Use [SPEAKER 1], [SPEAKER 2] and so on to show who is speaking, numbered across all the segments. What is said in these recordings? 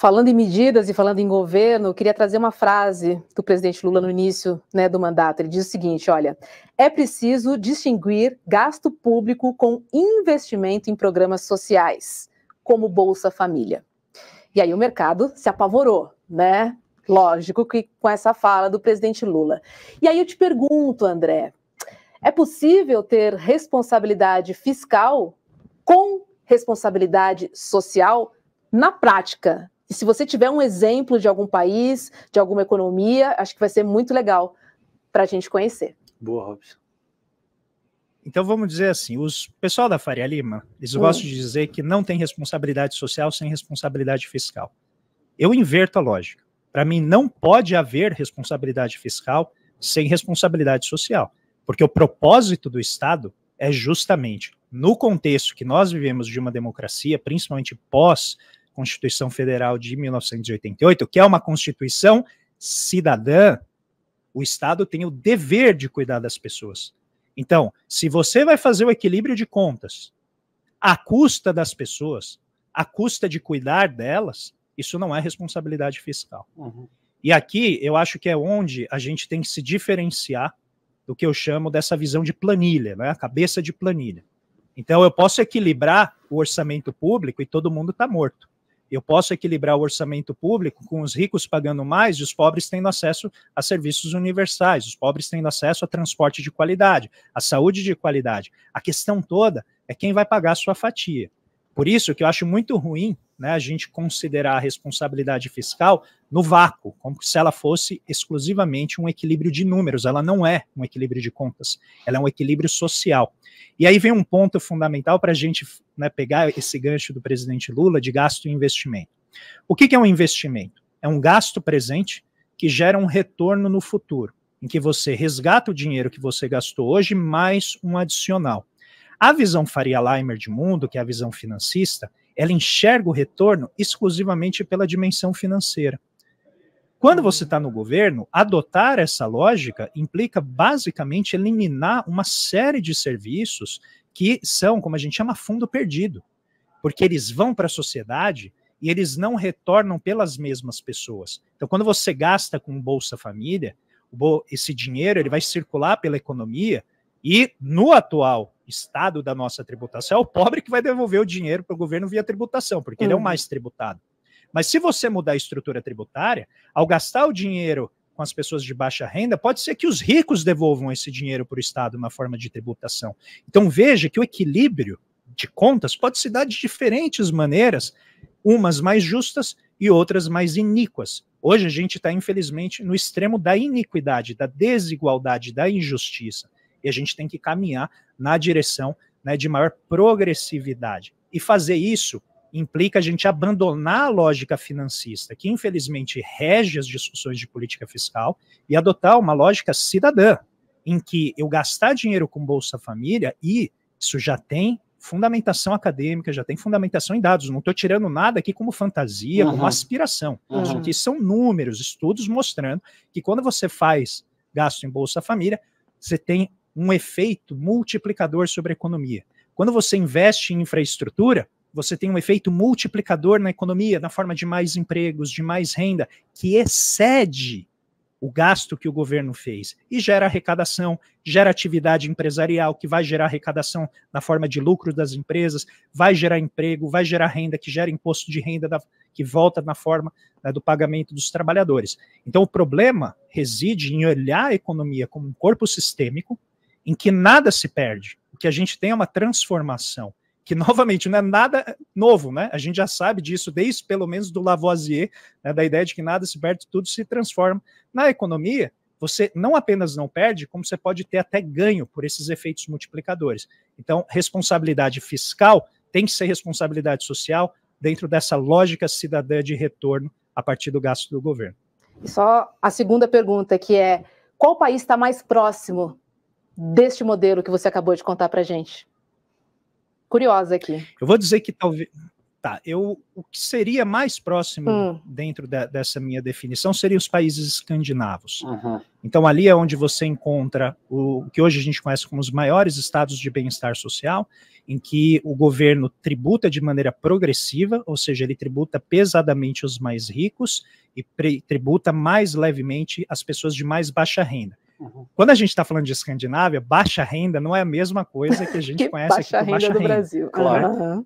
[SPEAKER 1] Falando em medidas e falando em governo, queria trazer uma frase do presidente Lula no início né, do mandato. Ele diz o seguinte: olha, é preciso distinguir gasto público com investimento em programas sociais, como Bolsa Família. E aí o mercado se apavorou, né? Lógico que com essa fala do presidente Lula. E aí eu te pergunto, André, é possível ter responsabilidade fiscal com responsabilidade social na prática, e se você tiver um exemplo de algum país, de alguma economia, acho que vai ser muito legal para a gente conhecer. Boa, Robson. Então vamos dizer assim, os pessoal da Faria Lima, eles hum. gostam de dizer que não tem responsabilidade social sem responsabilidade fiscal. Eu inverto a lógica. Para mim não pode haver responsabilidade fiscal sem responsabilidade social, porque o propósito do Estado é justamente no contexto que nós vivemos de uma democracia, principalmente pós Constituição Federal de 1988, que é uma Constituição cidadã, o Estado tem o dever de cuidar das pessoas. Então, se você vai fazer o equilíbrio de contas à custa das pessoas, à custa de cuidar delas, isso não é responsabilidade fiscal. Uhum. E aqui eu acho que é onde a gente tem que se diferenciar do que eu chamo dessa visão de planilha, né? a cabeça de planilha. Então eu posso equilibrar o orçamento público e todo mundo está morto. Eu posso equilibrar o orçamento público com os ricos pagando mais e os pobres tendo acesso a serviços universais, os pobres tendo acesso a transporte de qualidade, a saúde de qualidade. A questão toda é quem vai pagar a sua fatia. Por isso que eu acho muito ruim né, a gente considerar a responsabilidade fiscal no vácuo, como se ela fosse exclusivamente um equilíbrio de números. Ela não é um equilíbrio de contas, ela é um equilíbrio social. E aí vem um ponto fundamental para a gente né, pegar esse gancho do presidente Lula de gasto e investimento. O que, que é um investimento? É um gasto presente que gera um retorno no futuro, em que você resgata o dinheiro que você gastou hoje mais um adicional. A visão Faria Limer de mundo, que é a visão financista, ela enxerga o retorno exclusivamente pela dimensão financeira. Quando você está no governo, adotar essa lógica implica basicamente eliminar uma série de serviços que são, como a gente chama, fundo perdido, porque eles vão para a sociedade e eles não retornam pelas mesmas pessoas. Então, quando você gasta com Bolsa Família, esse dinheiro ele vai circular pela economia e no atual estado da nossa tributação, é o pobre que vai devolver o dinheiro para o governo via tributação, porque ele é o uhum. mais tributado. Mas se você mudar a estrutura tributária, ao gastar o dinheiro com as pessoas de baixa renda, pode ser que os ricos devolvam esse dinheiro para o Estado na forma de tributação. Então veja que o equilíbrio de contas pode se dar de diferentes maneiras, umas mais justas e outras mais iníquas. Hoje a gente está, infelizmente, no extremo da iniquidade, da desigualdade, da injustiça e a gente tem que caminhar na direção né, de maior progressividade. E fazer isso implica a gente abandonar a lógica financista, que infelizmente rege as discussões de política fiscal, e adotar uma lógica cidadã, em que eu gastar dinheiro com Bolsa Família e isso já tem fundamentação acadêmica, já tem fundamentação em dados. Não estou tirando nada aqui como fantasia, uhum. como aspiração. Uhum. Isso aqui são números, estudos mostrando que quando você faz gasto em Bolsa Família, você tem um efeito multiplicador sobre a economia. Quando você investe em infraestrutura, você tem um efeito multiplicador na economia, na forma de mais empregos, de mais renda, que excede o gasto que o governo fez e gera arrecadação, gera atividade empresarial, que vai gerar arrecadação na forma de lucro das empresas, vai gerar emprego, vai gerar renda, que gera imposto de renda da, que volta na forma né, do pagamento dos trabalhadores. Então, o problema reside em olhar a economia como um corpo sistêmico, em que nada se perde. O que a gente tem é uma transformação, que novamente não é nada novo, né? A gente já sabe disso desde pelo menos do Lavoisier, né, da ideia de que nada se perde, tudo se transforma. Na economia, você não apenas não perde, como você pode ter até ganho por esses efeitos multiplicadores. Então, responsabilidade fiscal tem que ser responsabilidade social dentro dessa lógica cidadã de retorno a partir do gasto do governo. E só a segunda pergunta, que é qual país está mais próximo deste modelo que você acabou de contar para gente? Curiosa aqui. Eu vou dizer que talvez. Tá, eu, o que seria mais próximo hum. dentro dessa minha definição seriam os países escandinavos. Uhum. Então, ali é onde você encontra o, o que hoje a gente conhece como os maiores estados de bem-estar social, em que o governo tributa de maneira progressiva, ou seja, ele tributa pesadamente os mais ricos e tributa mais levemente as pessoas de mais baixa renda. Uhum. Quando a gente está falando de Escandinávia, baixa renda não é a mesma coisa que a gente que conhece baixa aqui baixa renda do renda, Brasil. Claro. Uhum.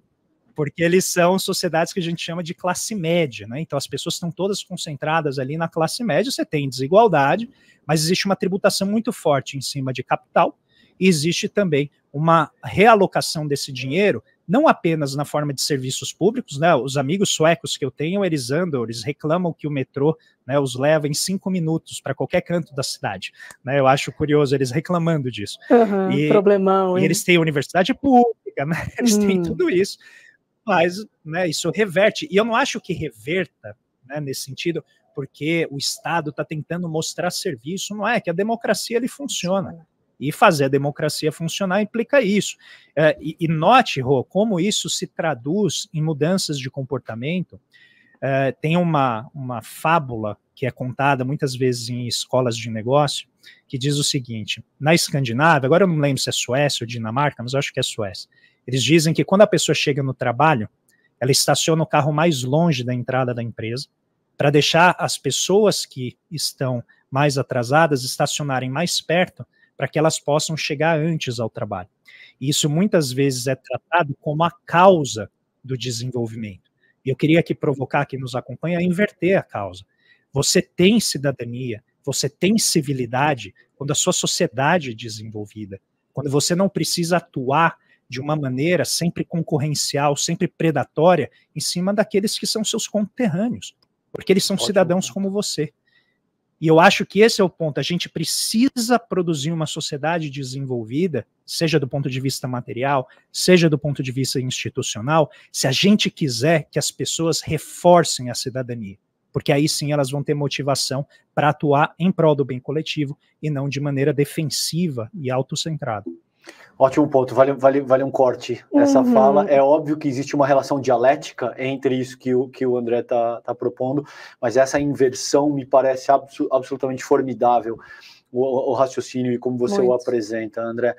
[SPEAKER 1] Porque eles são sociedades que a gente chama de classe média, né? Então as pessoas estão todas concentradas ali na classe média, você tem desigualdade, mas existe uma tributação muito forte em cima de capital e existe também uma realocação desse dinheiro não apenas na forma de serviços públicos, né? Os amigos suecos que eu tenho, eles andam, eles reclamam que o metrô né, os leva em cinco minutos para qualquer canto da cidade. Né? Eu acho curioso eles reclamando disso. Uhum, e, problemão. Hein? E eles têm universidade pública, né? eles hum. têm tudo isso. Mas né, isso reverte. E eu não acho que reverta né, nesse sentido, porque o Estado está tentando mostrar serviço. Não é que a democracia ele funciona. E fazer a democracia funcionar implica isso. É, e, e, note, Rô, como isso se traduz em mudanças de comportamento. É, tem uma, uma fábula que é contada muitas vezes em escolas de negócio, que diz o seguinte: na Escandinávia, agora eu não lembro se é Suécia ou Dinamarca, mas eu acho que é Suécia. Eles dizem que quando a pessoa chega no trabalho, ela estaciona o carro mais longe da entrada da empresa, para deixar as pessoas que estão mais atrasadas estacionarem mais perto, para que elas possam chegar antes ao trabalho. E isso muitas vezes é tratado como a causa do desenvolvimento. E eu queria aqui provocar quem nos acompanha a inverter a causa. Você tem cidadania, você tem civilidade quando a sua sociedade é desenvolvida, quando você não precisa atuar de uma maneira sempre concorrencial, sempre predatória em cima daqueles que são seus conterrâneos, porque eles são Ótimo. cidadãos como você. E eu acho que esse é o ponto. A gente precisa produzir uma sociedade desenvolvida, seja do ponto de vista material, seja do ponto de vista institucional, se a gente quiser que as pessoas reforcem a cidadania. Porque aí sim elas vão ter motivação para atuar em prol do bem coletivo e não de maneira defensiva e autocentrada. Ótimo ponto, vale, vale, vale um corte. Essa uhum. fala é óbvio que existe uma relação dialética entre isso que o, que o André está tá propondo, mas essa inversão me parece absolutamente formidável. O, o, raciocínio e como você Muito. o apresenta, André.